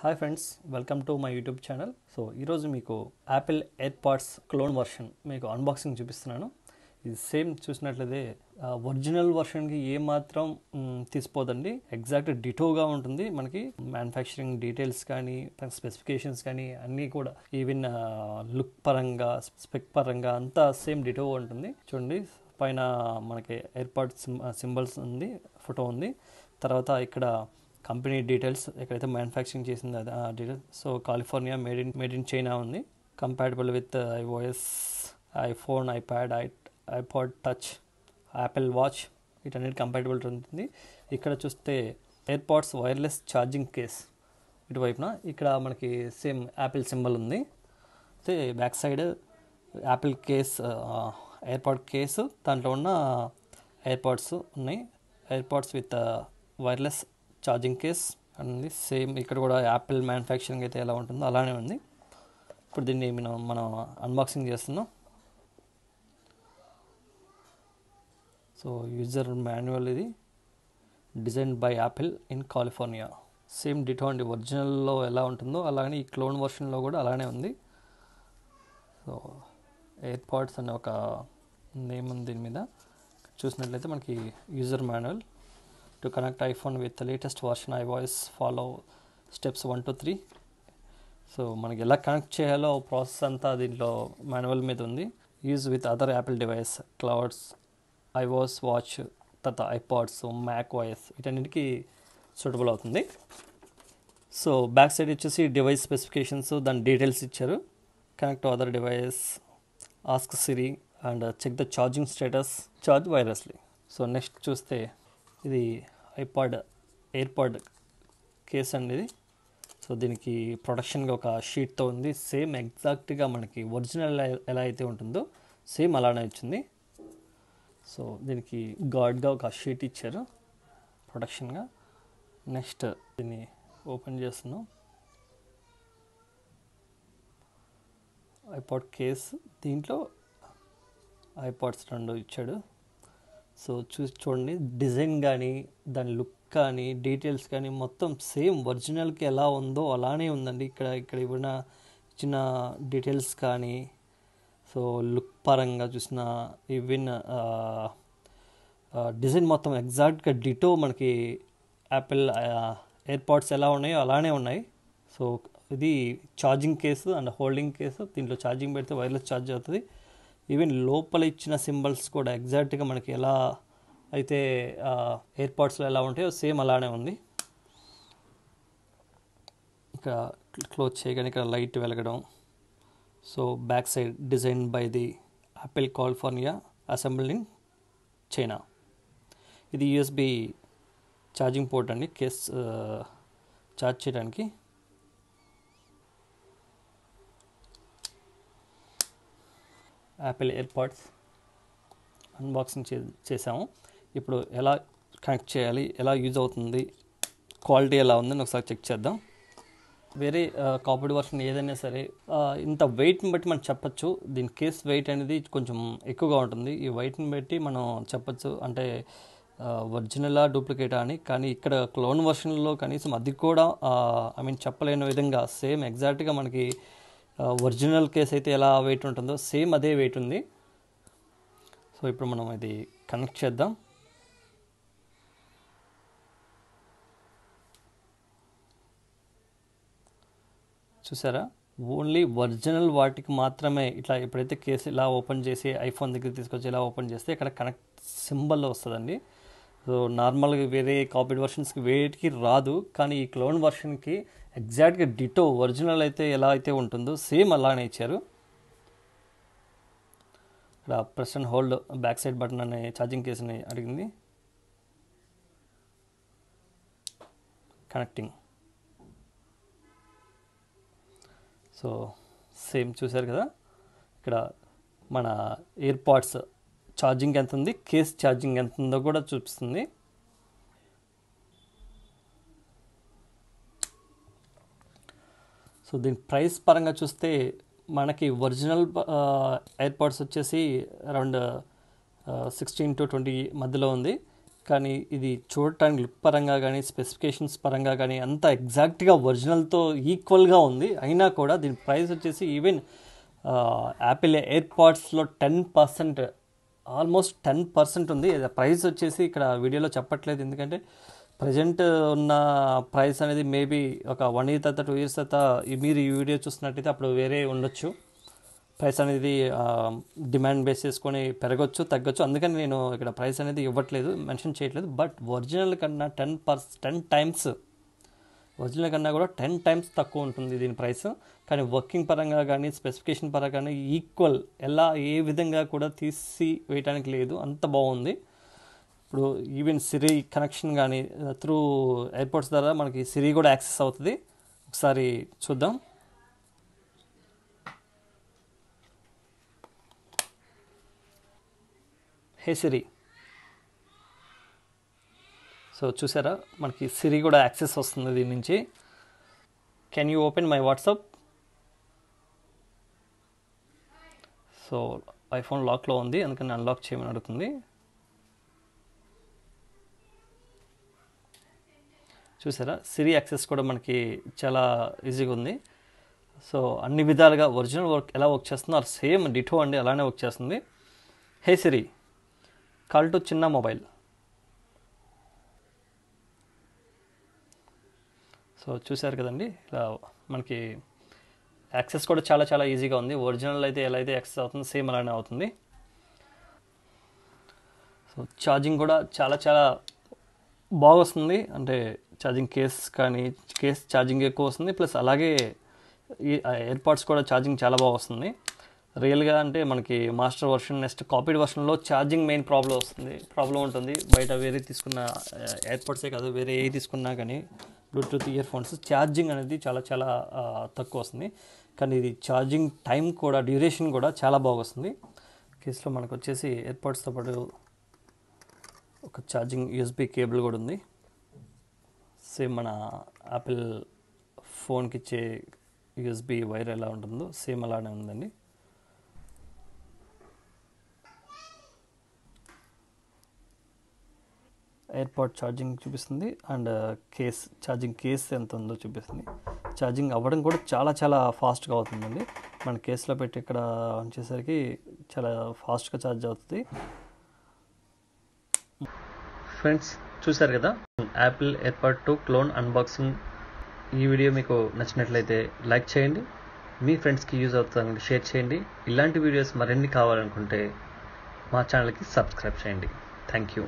Hi friends welcome to my YouTube channel so ఈరోజు మీకు Apple air pods clone version మీకు unboxing చూపిస్తున్నాను ఇది సేమ్ చూసినట్లయితే ఒరిజినల్ వర్షన్కి ఏ మాత్రం తీసిపోదండి ఎగ్జాక్ట్ డిటోగా ఉంటుంది మనకి మ్యానుఫ్యాక్చరింగ్ డీటెయిల్స్ కానీ స్పెసిఫికేషన్స్ కానీ అన్నీ కూడా ఈవెన్ లుక్ పరంగా స్పెక్ పరంగా అంతా సేమ్ డిటో ఉంటుంది చూడండి పైన మనకి ఎయిర్ సిమ్ సింబల్స్ ఉంది ఫోటో ఉంది తర్వాత ఇక్కడ కంపెనీ డీటెయిల్స్ ఎక్కడైతే మ్యానుఫ్యాక్చరింగ్ చేసింది ఆ details so California made in made in China ఉంది compatible with iOS iPhone iPad I iPod touch Apple watch వీటన్నిటి కంపాటబుల్ ఉంటుంది ఇక్కడ చూస్తే ఎయిర్పాడ్స్ వైర్లెస్ ఛార్జింగ్ కేస్ ఇటువైపున ఇక్కడ మనకి సేమ్ యాపిల్ సింబల్ ఉంది అయితే back side Apple case AirPod case దాంట్లో ఉన్న ఎయిర్పాడ్స్ ఉన్నాయి AirPods with wireless charging case and same ఇక్కడ కూడా యాపిల్ మ్యానుఫ్యాక్చరింగ్ అయితే ఎలా ఉంటుందో అలానే ఉంది ఇప్పుడు దీన్ని మనం మనం అన్బాక్సింగ్ చేస్తున్నాం సో యూజర్ మాన్యువల్ ఇది design by Apple in California same ditto అండి ఒరిజినల్లో ఎలా ఉంటుందో అలానే ఈ క్లోన్ వర్షన్లో కూడా అలానే ఉంది సో ఎయిర్ ఎయిర్పాడ్స్ అనే ఒక నేమ్ ఉంది దీని మీద చూసినట్లయితే మనకి user manual to connect iPhone with latest version version iOS, follow steps 1 to 3. So మనకి ఎలా కనెక్ట్ చేయాలో ప్రాసెస్ అంతా దీంట్లో మాన్యువల్ మీద ఉంది use with other Apple device క్లౌడ్స్ ఐవాస్ వాచ్ తర్వాత ఐపాడ్స్ మ్యాక్ వాయిస్ వీటన్నిటికీ సూటబుల్ అవుతుంది సో బ్యాక్ సైడ్ వచ్చేసి డివైస్ స్పెసిఫికేషన్స్ దాని డీటెయిల్స్ ఇచ్చారు connect to other device ask Siri and check the charging status charge wirelessly so next చూస్తే ఇది ఐపాడ్ ఎయిర్పాడ్ కేస్ అండి ఇది సో దీనికి ప్రొడక్షన్గా ఒక షీట్తో ఉంది సేమ్ ఎగ్జాక్ట్గా మనకి ఒరిజినల్ ఎలా అయితే ఉంటుందో సేమ్ అలానే వచ్చింది సో దీనికి గాడ్గా ఒక షీట్ ఇచ్చారు ప్రొడక్షన్గా నెక్స్ట్ దీన్ని ఓపెన్ చేస్తున్నాం ఐపాడ్ కేస్ దీంట్లో ఐపాడ్స్ రెండు ఇచ్చాడు సో చూసి చూడండి డిజైన్ కానీ దాని లుక్ కానీ డీటెయిల్స్ కానీ మొత్తం సేమ్ ఒరిజినల్కి ఎలా ఉందో అలానే ఉందండి ఇక్కడ ఇక్కడ ఇవ్వన ఇచ్చిన డీటెయిల్స్ కానీ సో లుక్ పరంగా చూసిన ఇవిన్న డిజైన్ మొత్తం ఎగ్జాక్ట్గా డిటో మనకి యాపిల్ ఎయిర్పాడ్స్ ఎలా ఉన్నాయో అలానే ఉన్నాయి సో ఇది charging case and holding case దీంట్లో ఛార్జింగ్ పెడితే వైర్లెస్ ఛార్జ్ అవుతుంది ఈవెన్ లోపల ఇచ్చిన సింబల్స్ కూడా ఎగ్జాక్ట్గా మనకి ఎలా అయితే ఎయిర్పాడ్స్లో ఎలా ఉంటాయో సేమ్ అలానే ఉంది ఇక్కడ క్లోజ్ చేయగానే ఇక్కడ లైట్ వెలగడం so back side design by the Apple California assembly in China ఇది యూఎస్బి ఛార్జింగ్ పోర్ట్ అండి కేస్ ఛార్జ్ చేయడానికి యాపిల్ పాడ్స్ అన్బాక్సింగ్ చే చేసాము ఇప్పుడు ఎలా కనెక్ట్ చేయాలి ఎలా యూజ్ అవుతుంది క్వాలిటీ ఎలా ఉందని ఒకసారి చెక్ చేద్దాం వేరే కాపర్డ్ వర్షన్ ఏదైనా సరే ఇంత వెయిట్ని బట్టి మనం చెప్పచ్చు దీని కేస్ వెయిట్ అనేది కొంచెం ఎక్కువగా ఉంటుంది ఈ వెయిట్ని బట్టి మనం చెప్పచ్చు అంటే ఒరిజినలా డూప్లికేటా అని కానీ ఇక్కడ క్లోన్ వర్షన్లో కనీసం అది కూడా ఐ మీన్ చెప్పలేని విధంగా సేమ్ ఎగ్జాక్ట్గా మనకి ఒరిజినల్ కేస్ అయితే ఎలా వెయిట్ ఉంటుందో సేమ్ అదే వెయిట్ ఉంది సో ఇప్పుడు మనం ఇది కనెక్ట్ చేద్దాం చూసారా ఓన్లీ ఒరిజినల్ వాటికి మాత్రమే ఇట్లా ఎప్పుడైతే కేసు ఇలా ఓపెన్ చేసి ఐఫోన్ దగ్గర తీసుకొచ్చి ఇలా ఓపెన్ చేస్తే ఇక్కడ కనెక్ట్ సింబల్ వస్తుందండి సో నార్మల్గా వేరే కాపీడ్ వర్షన్స్కి వేటికి రాదు కానీ ఈ క్లోన్ వర్షన్కి ఎగ్జాక్ట్గా డిటో ఒరిజినల్ అయితే ఎలా అయితే ఉంటుందో సేమ్ అలానే ఇచ్చారు ఇక్కడ press and hold back side button అనే ఛార్జింగ్ కేసుని అడిగింది కనెక్టింగ్ సో సేమ్ చూశారు కదా ఇక్కడ మన ఇయర్ పాడ్స్ ఛార్జింగ్ ఎంత ఉంది కేస్ ఛార్జింగ్ ఎంత ఉందో కూడా చూపిస్తుంది సో దీని ప్రైస్ పరంగా చూస్తే మనకి ఒరిజినల్ ఎయిర్పాడ్స్ వచ్చేసి అరౌండ్ సిక్స్టీన్ టు ట్వంటీ మధ్యలో ఉంది కానీ ఇది చూడటానికి లుక్ పరంగా కానీ స్పెసిఫికేషన్స్ పరంగా కానీ అంత ఎగ్జాక్ట్గా ఒరిజినల్తో ఈక్వల్గా ఉంది అయినా కూడా దీని ప్రైస్ వచ్చేసి ఈవెన్ యాపిల్ ఎయిర్పాడ్స్లో ten percent almost ten percent ఉంది ప్రైస్ వచ్చేసి ఇక్కడ వీడియోలో చెప్పట్లేదు ఎందుకంటే ప్రజెంట్ ఉన్న ప్రైస్ అనేది మేబీ ఒక వన్ ఇయర్ తర్వాత టూ ఇయర్స్ తర్వాత మీరు ఈ వీడియో చూసినట్టయితే అప్పుడు వేరే ఉండొచ్చు ప్రైస్ అనేది డిమాండ్ బేస్ చేసుకొని పెరగచ్చు తగ్గొచ్చు అందుకని నేను ఇక్కడ ప్రైస్ అనేది ఇవ్వట్లేదు మెన్షన్ చేయట్లేదు బట్ ఒరిజినల్ కన్నా టెన్ పర్స్ టెన్ టైమ్స్ ఒరిజినల్ కన్నా కూడా టెన్ టైమ్స్ తక్కువ ఉంటుంది దీని ప్రైస్ కానీ వర్కింగ్ పరంగా కానీ స్పెసిఫికేషన్ పరంగా కానీ ఈక్వల్ ఎలా ఏ విధంగా కూడా తీసి వేయడానికి లేదు అంత బాగుంది ఇప్పుడు ఈవెన్ సిరి కనెక్షన్ కానీ త్రూ ఎయిర్పోర్ట్స్ ద్వారా మనకి సిరి కూడా యాక్సెస్ అవుతుంది ఒకసారి చూద్దాం హే సిరి సో చూసారా మనకి సిరి కూడా యాక్సెస్ వస్తుంది దీని నుంచి can you open my WhatsApp so iPhone లాక్లో ఉంది అందుకని అన్లాక్ చేయమని అడుగుతుంది చూసారా సిరి యాక్సెస్ కూడా మనకి చాలా ఈజీగా ఉంది సో అన్ని విధాలుగా ఒరిజినల్ వర్క్ ఎలా వర్క్ చేస్తుందో సేమ్ డిటో అండి అలానే వర్క్ చేస్తుంది hey Siri call to Chinna mobile so చూశారు కదండి ఇలా మనకి యాక్సెస్ కూడా చాలా చాలా ఈజీగా ఉంది ఒరిజినల్ అయితే ఎలా అయితే యాక్సెస్ అవుతుంది సేమ్ అలానే అవుతుంది సో ఛార్జింగ్ కూడా చాలా చాలా బాగా వస్తుంది అంటే ఛార్జింగ్ కేస్ కానీ కేస్ ఛార్జింగ్ ఎక్కువ వస్తుంది ప్లస్ అలాగే ఈ ఎయిర్పాడ్స్ కూడా ఛార్జింగ్ చాలా బాగా వస్తుంది రియల్గా అంటే మనకి మాస్టర్ వర్షన్ నెక్స్ట్ కాపీడ్ వర్షన్లో ఛార్జింగ్ మెయిన్ ప్రాబ్లం వస్తుంది ప్రాబ్లం ఉంటుంది బయట వేరే తీసుకున్న ఎయిర్పాడ్సే కాదు వేరే ఏ తీసుకున్నా కానీ బ్లూటూత్ ఇయర్ ఫోన్స్ ఛార్జింగ్ అనేది చాలా చాలా తక్కువ వస్తుంది కానీ ఇది ఛార్జింగ్ టైం కూడా డ్యూరేషన్ కూడా చాలా బాగా వస్తుంది కేసులో మనకు వచ్చేసి ఎయిర్పాడ్స్తో పాటు ఒక ఛార్జింగ్ యూఎస్బీ కేబుల్ కూడా ఉంది సేమ్ మన యాపిల్ ఫోన్కి ఇచ్చే యూఎస్బి వైర్ ఎలా ఉంటుందో సేమ్ అలానే ఉందండి ఎయిర్పాడ్ ఛార్జింగ్ చూపిస్తుంది అండ్ కేస్ ఛార్జింగ్ కేస్ ఎంత ఉందో చూపిస్తుంది ఛార్జింగ్ అవ్వడం కూడా చాలా చాలా ఫాస్ట్గా అవుతుందండి మన కేసులో పెట్టి ఇక్కడ ఉంచేసరికి చాలా ఫాస్ట్గా ఛార్జ్ అవుతుంది ఫ్రెండ్స్ చూసారు కదా Apple AirPod two clone unboxing ఈ వీడియో మీకు నచ్చినట్లయితే లైక్ చేయండి మీ ఫ్రెండ్స్కి యూజ్ అవుతుంది షేర్ చేయండి ఇలాంటి వీడియోస్ మరిన్ని కావాలనుకుంటే మా ఛానల్కి సబ్స్క్రైబ్ చేయండి థ్యాంక్ యూ